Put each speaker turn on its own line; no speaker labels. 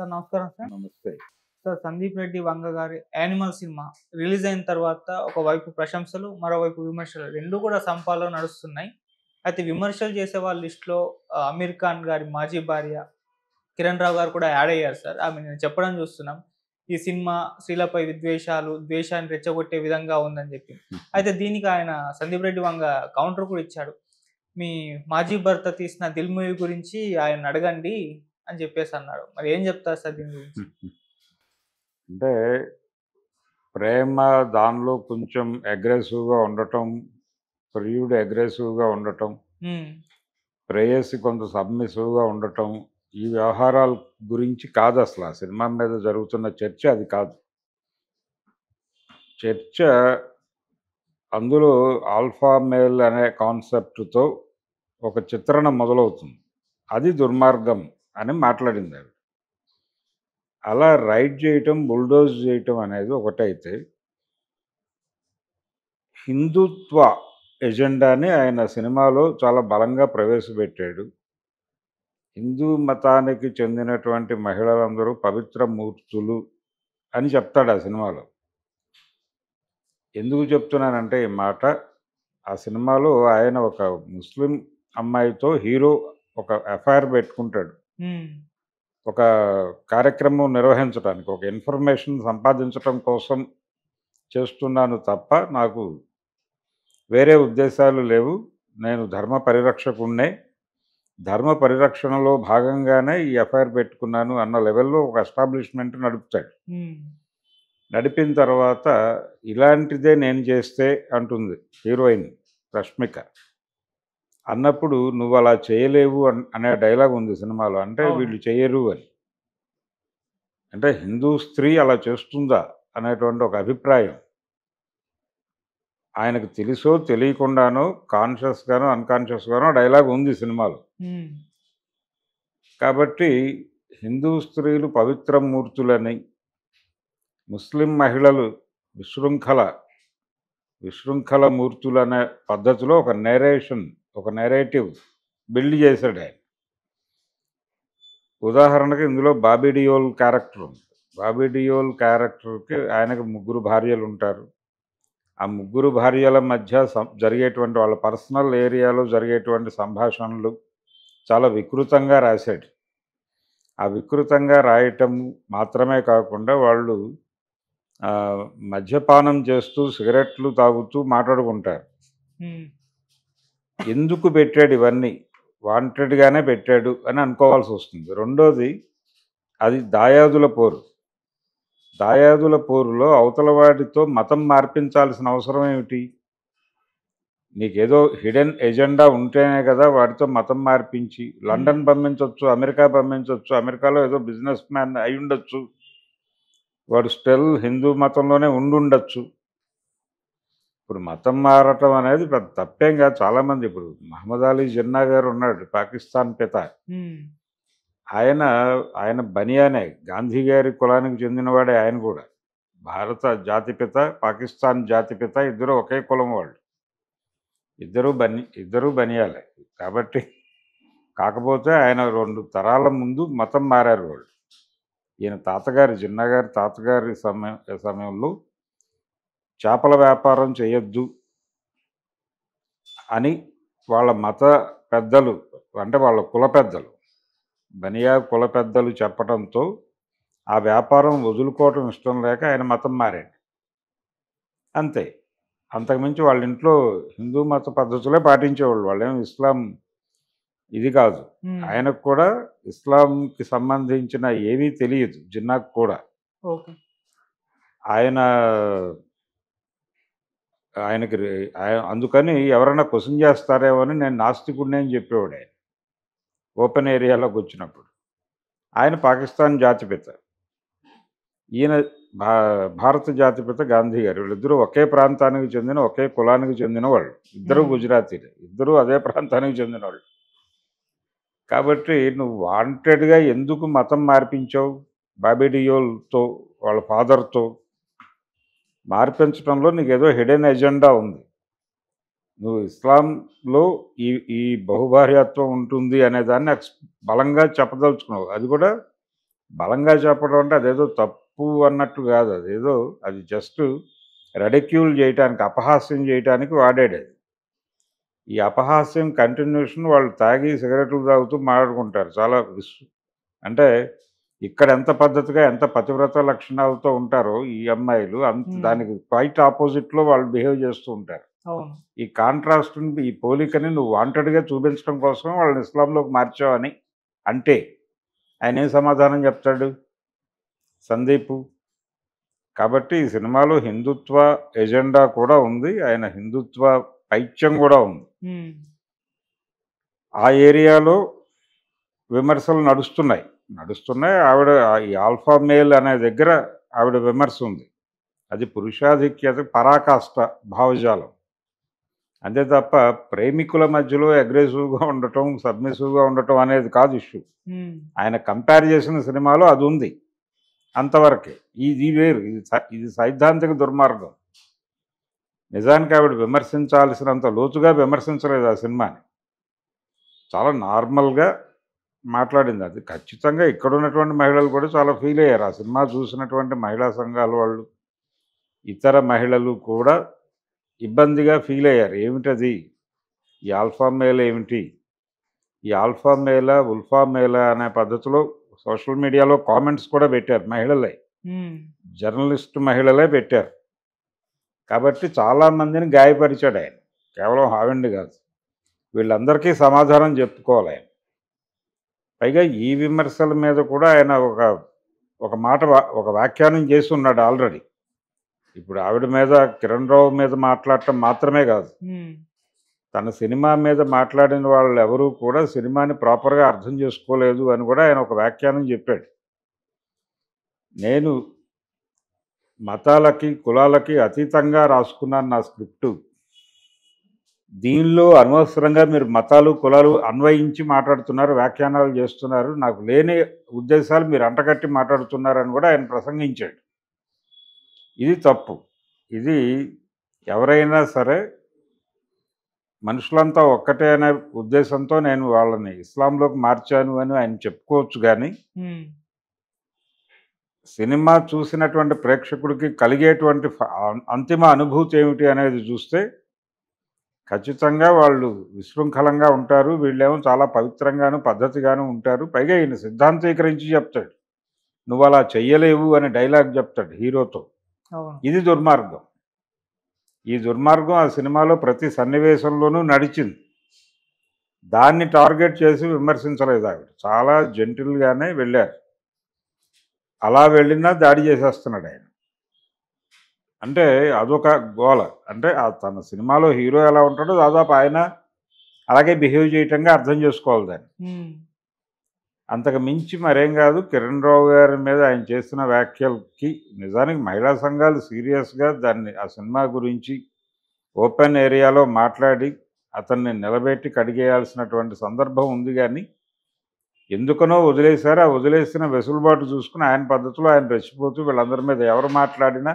sir నమస్కారం sir నమస్తే sir Sandeep Reddy వంగ గారి యానిమల్ సినిమా రిలీజ్ అయిన తర్వాత ఒకవైపు ప్రశంసలు మరోవైపు విమర్శలు రెండు కూడా సంపాలో నడుస్తున్నాయి అయితే విమర్శలు చేసే వాళ్ళ లిస్ట్లో అమీర్ ఖాన్ గారి మాజీ భార్య కిరణ్ రావు గారు కూడా యాడ్ అయ్యారు సార్ ఆమె నేను చెప్పడం చూస్తున్నాం ఈ సినిమా స్త్రీలపై విద్వేషాలు ద్వేషాన్ని రెచ్చగొట్టే విధంగా ఉందని చెప్పి అయితే దీనికి ఆయన సందీప్ రెడ్డి వంగ కౌంటర్ కూడా ఇచ్చాడు మీ మాజీ భర్త తీసిన దిల్ మూవీ గురించి ఆయన అడగండి అని చెప్పేసి అన్నాడు మరి ఏం
చెప్తారు సార్ దీని గురించి
అంటే ప్రేమ దానిలో కొంచెం అగ్రెసివ్గా ఉండటం ప్రియుడు అగ్రెసివ్గా ఉండటం ప్రేయసి కొంత సబ్మిసివ్గా ఉండటం ఈ వ్యవహారాల గురించి కాదు అసలు ఆ సినిమా మీద జరుగుతున్న చర్చ అది కాదు చర్చ అందులో ఆల్ఫా మేల్ అనే కాన్సెప్ట్తో ఒక చిత్రణ మొదలవుతుంది అది దుర్మార్గం అని మాట్లాడింది ఆవిడ అలా రైడ్ చేయటం బుల్డోజ్ చేయటం అనేది ఒకటైతే హిందుత్వ ఎజెండాని ఆయన సినిమాలో చాలా బలంగా ప్రవేశపెట్టాడు హిందూ మతానికి చెందినటువంటి మహిళలందరూ పవిత్ర మూర్తులు అని చెప్తాడు ఆ సినిమాలో ఎందుకు చెప్తున్నానంటే ఈ మాట ఆ సినిమాలో ఆయన ఒక ముస్లిం అమ్మాయితో హీరో ఒక ఎఫ్ఐఆర్ పెట్టుకుంటాడు ఒక కార్యక్రమం నిర్వహించడానికి ఒక ఇన్ఫర్మేషన్ సంపాదించడం కోసం చేస్తున్నాను తప్ప నాకు వేరే ఉద్దేశాలు లేవు నేను ధర్మ పరిరక్షకుణ్ణే ధర్మ పరిరక్షణలో భాగంగానే ఈ ఎఫ్ఐఆర్ పెట్టుకున్నాను అన్న లెవెల్లో ఒక ఎస్టాబ్లిష్మెంట్ నడుపుతాడు నడిపిన తర్వాత ఇలాంటిదే నేను చేస్తే అంటుంది హీరోయిన్ రష్మిక అన్నప్పుడు నువ్వు అలా చేయలేవు అనే డైలాగ్ ఉంది సినిమాలో అంటే వీళ్ళు చేయరు అని అంటే హిందూ స్త్రీ అలా చేస్తుందా అనేటువంటి ఒక అభిప్రాయం ఆయనకు తెలుసో తెలియకుండానో కాన్షియస్గానో అన్కాన్షియస్గానో డైలాగ్ ఉంది సినిమాలో కాబట్టి హిందూ స్త్రీలు పవిత్ర మూర్తులని ముస్లిం మహిళలు విశృంఖల విశృంఖల మూర్తులు అనే పద్ధతిలో ఒక నేరేషన్ ఒక నెరేటివ్ బిల్డ్ చేశాడు ఆయన ఉదాహరణకి ఇందులో బాబీడియోల్ క్యారెక్టర్ ఉంది బాబీడియోల్ క్యారెక్టర్కి ఆయనకు ముగ్గురు భార్యలు ఉంటారు ఆ ముగ్గురు భార్యల మధ్య జరిగేటువంటి వాళ్ళ పర్సనల్ ఏరియాలో జరిగేటువంటి సంభాషణలు చాలా వికృతంగా రాశాడు ఆ వికృతంగా రాయటం మాత్రమే కాకుండా వాళ్ళు మద్యపానం చేస్తూ సిగరెట్లు తాగుతూ మాట్లాడుకుంటారు ఎందుకు పెట్టాడు ఇవన్నీ వాంటెడ్గానే పెట్టాడు అని అనుకోవాల్సి వస్తుంది రెండోది అది దాయాదుల పోరు దాయాదుల పోరులో అవతల వాటితో మతం మార్పించాల్సిన అవసరం ఏమిటి నీకేదో హిడెన్ ఎజెండా ఉంటేనే కదా వాడితో మతం మార్పించి లండన్ పంపించవచ్చు అమెరికా పంపించవచ్చు అమెరికాలో ఏదో బిజినెస్ మ్యాన్ అయి ఉండొచ్చు వాడు స్టెల్ హిందూ మతంలోనే ఉండుండొచ్చు ఇప్పుడు మతం మారటం అనేది పెద్ద తప్పేం కాదు చాలామంది ఇప్పుడు మహమ్మద్ అలీ జిన్నా గారు ఉన్నాడు పాకిస్తాన్ పిత ఆయన ఆయన బనియానే గాంధీ గారి కులానికి చెందినవాడే ఆయన కూడా భారత జాతిపిత పాకిస్తాన్ జాతిపిత ఇద్దరు ఒకే కులం వాళ్ళు ఇద్దరు బని ఇద్దరు బనియాలే కాబట్టి కాకపోతే ఆయన రెండు తరాల ముందు మతం మారారు వాళ్ళు ఈయన తాతగారి జిన్నా గారి తాతగారి సమయం సమయంలో చేపల వ్యాపారం చేయొద్దు అని వాళ్ళ మత పెద్దలు అంటే వాళ్ళ కుల పెద్దలు బనియా కుల పెద్దలు చెప్పడంతో ఆ వ్యాపారం వదులుకోవటం ఇష్టం లేక ఆయన మతం మారాడు అంతే అంతకుమించి వాళ్ళ ఇంట్లో హిందూ మత పద్ధతులే పాటించేవాళ్ళు వాళ్ళేం ఇస్లాం ఇది కాదు ఆయనకు కూడా ఇస్లాంకి సంబంధించిన ఏవీ తెలియదు జిన్నాకు కూడా ఆయన ఆయనకి అందుకని ఎవరైనా క్వశ్చన్ చేస్తారేమో అని నేను నాస్తికుడిని అని చెప్పేవాడే ఓపెన్ ఏరియాలోకి వచ్చినప్పుడు ఆయన పాకిస్తాన్ జాతిపిత ఈయన భా భారత జాతిపిత గాంధీ గారు వీళ్ళిద్దరూ ఒకే ప్రాంతానికి చెందిన ఒకే కులానికి చెందిన వాళ్ళు ఇద్దరు గుజరాతీలే ఇద్దరూ అదే ప్రాంతానికి చెందిన వాళ్ళు కాబట్టి నువ్వు వాంటెడ్గా ఎందుకు మతం మార్పించావు బాబేడియోల్తో వాళ్ళ ఫాదర్తో మార్పించడంలో నీకు ఏదో హిడెన్ ఎజెండా ఉంది నువ్వు ఇస్లాంలో ఈ ఈ బహుభార్యత్వం ఉంటుంది అనే దాన్ని బలంగా చెప్పదలుచుకున్నావు అది కూడా బలంగా చెప్పడం అంటే అదేదో తప్పు అన్నట్టు కాదు అదేదో అది జస్ట్ రెడిక్యూల్ చేయటానికి అపహాస్యం చేయటానికి వాడేడేది ఈ అపహాస్యం కంటిన్యూషన్ వాళ్ళు తాగి సిగరెట్లు తాగుతూ మాట్లాడుకుంటారు చాలా అంటే ఇక్కడ ఎంత పద్ధతిగా ఎంత పతివ్రత లక్షణాలతో ఉంటారో ఈ అమ్మాయిలు అంత దానికి క్వైట్ ఆపోజిట్లో వాళ్ళు బిహేవ్ చేస్తూ ఉంటారు ఈ కాంట్రాస్ట్ ఈ పోలికని నువ్వు వాంటెడ్గా చూపించడం కోసం వాళ్ళని ఇస్లాంలోకి మార్చావని అంటే ఆయన ఏం సమాధానం చెప్తాడు సందీప్ కాబట్టి ఈ సినిమాలో హిందుత్వ ఎజెండా కూడా ఉంది ఆయన హిందుత్వ పైత్యం కూడా ఉంది ఆ ఏరియాలో విమర్శలు నడుస్తున్నాయి నడుస్తున్నాయి ఆవిడ ఈ ఆల్ఫా మేల్ అనే దగ్గర ఆవిడ విమర్శ ఉంది అది పురుషాధిక్యత పరాకాష్ట భావజాలం అంతే తప్ప ప్రేమికుల మధ్యలో అగ్రెసివ్గా ఉండటం సబ్మిసివ్గా ఉండటం అనేది కాదు ఇష్యూ ఆయన కంపేర్ చేసిన సినిమాలో అది ఉంది అంతవరకే ఇది వేరు ఇది ఇది సైద్ధాంతిక దుర్మార్గం నిజానికి ఆవిడ విమర్శించాల్సినంత లోతుగా విమర్శించలేదు ఆ సినిమాని చాలా నార్మల్గా మాట్లాడింది అది ఖచ్చితంగా ఇక్కడ ఉన్నటువంటి మహిళలు కూడా చాలా ఫీల్ అయ్యారు ఆ సినిమా చూసినటువంటి మహిళా సంఘాల వాళ్ళు ఇతర మహిళలు కూడా ఇబ్బందిగా ఫీల్ అయ్యారు ఏమిటది ఈ ఆల్ఫా మేల ఏమిటి ఈ ఆల్ఫా మేల ఉల్ఫా మేల అనే పద్ధతిలో సోషల్ మీడియాలో కామెంట్స్ కూడా పెట్టారు మహిళలే జర్నలిస్ట్ మహిళలే పెట్టారు కాబట్టి చాలామందిని గాయపరిచాడు ఆయన కేవలం హావెండ్ కాదు వీళ్ళందరికీ సమాధానం చెప్పుకోవాలి ఆయన పైగా ఈ విమర్శల మీద కూడా ఆయన ఒక ఒక మాట ఒక వ్యాఖ్యానం చేసి ఉన్నాడు ఆల్రెడీ ఇప్పుడు ఆవిడ మీద కిరణ్ రావు మీద మాట్లాడటం మాత్రమే కాదు తన సినిమా మీద మాట్లాడిన వాళ్ళు ఎవరూ కూడా సినిమాని ప్రాపర్గా అర్థం చేసుకోలేదు అని కూడా ఆయన ఒక వ్యాఖ్యానం చెప్పాడు నేను మతాలకి కులాలకి అతీతంగా రాసుకున్నాను నా స్క్రిప్టు దీనిలో అనవసరంగా మీరు మతాలు కులాలు అన్వయించి మాట్లాడుతున్నారు వ్యాఖ్యానాలు చేస్తున్నారు నాకు లేని ఉద్దేశాలు మీరు అంటకట్టి మాట్లాడుతున్నారని కూడా ఆయన ప్రసంగించాడు ఇది తప్పు ఇది ఎవరైనా సరే మనుషులంతా ఒక్కటే అనే ఉద్దేశంతో నేను వాళ్ళని ఇస్లాంలోకి మార్చాను అని ఆయన చెప్పుకోవచ్చు కానీ సినిమా చూసినటువంటి ప్రేక్షకుడికి కలిగేటువంటి అంతిమ అనుభూతి ఏమిటి అనేది చూస్తే ఖచ్చితంగా వాళ్ళు విశృంఖలంగా ఉంటారు వీళ్ళేమో చాలా పవిత్రంగాను పద్ధతిగాను ఉంటారు పైగా ఈయన సిద్ధాంతీకరించి చెప్తాడు నువ్వు అలా చెయ్యలేవు అనే డైలాగ్ చెప్తాడు హీరోతో ఇది దుర్మార్గం ఈ దుర్మార్గం ఆ సినిమాలో ప్రతి సన్నివేశంలోనూ నడిచింది దాన్ని టార్గెట్ చేసి విమర్శించలేదు ఆవిడ చాలా జెంటిల్గానే వెళ్ళారు అలా వెళ్ళినా దాడి చేసేస్తున్నాడు ఆయన అంటే అదొక గోల అంటే తన సినిమాలో హీరో ఎలా ఉంటాడో దాదాపు ఆయన అలాగే బిహేవ్ చేయటంగా అర్థం చేసుకోవాలి దాన్ని అంతకు మించి మరేం కాదు కిరణ్ రావు గారి మీద ఆయన చేసిన వ్యాఖ్యలకి నిజానికి మహిళా సంఘాలు సీరియస్గా దాన్ని ఆ సినిమా గురించి ఓపెన్ ఏరియాలో మాట్లాడి అతన్ని నిలబెట్టి కడిగేయాల్సినటువంటి సందర్భం ఉంది కానీ ఎందుకనో వదిలేశారు ఆ వదిలేసిన వెసులుబాటు చూసుకుని ఆయన పద్ధతిలో ఆయన రెచ్చిపోతూ వీళ్ళందరి మీద ఎవరు మాట్లాడినా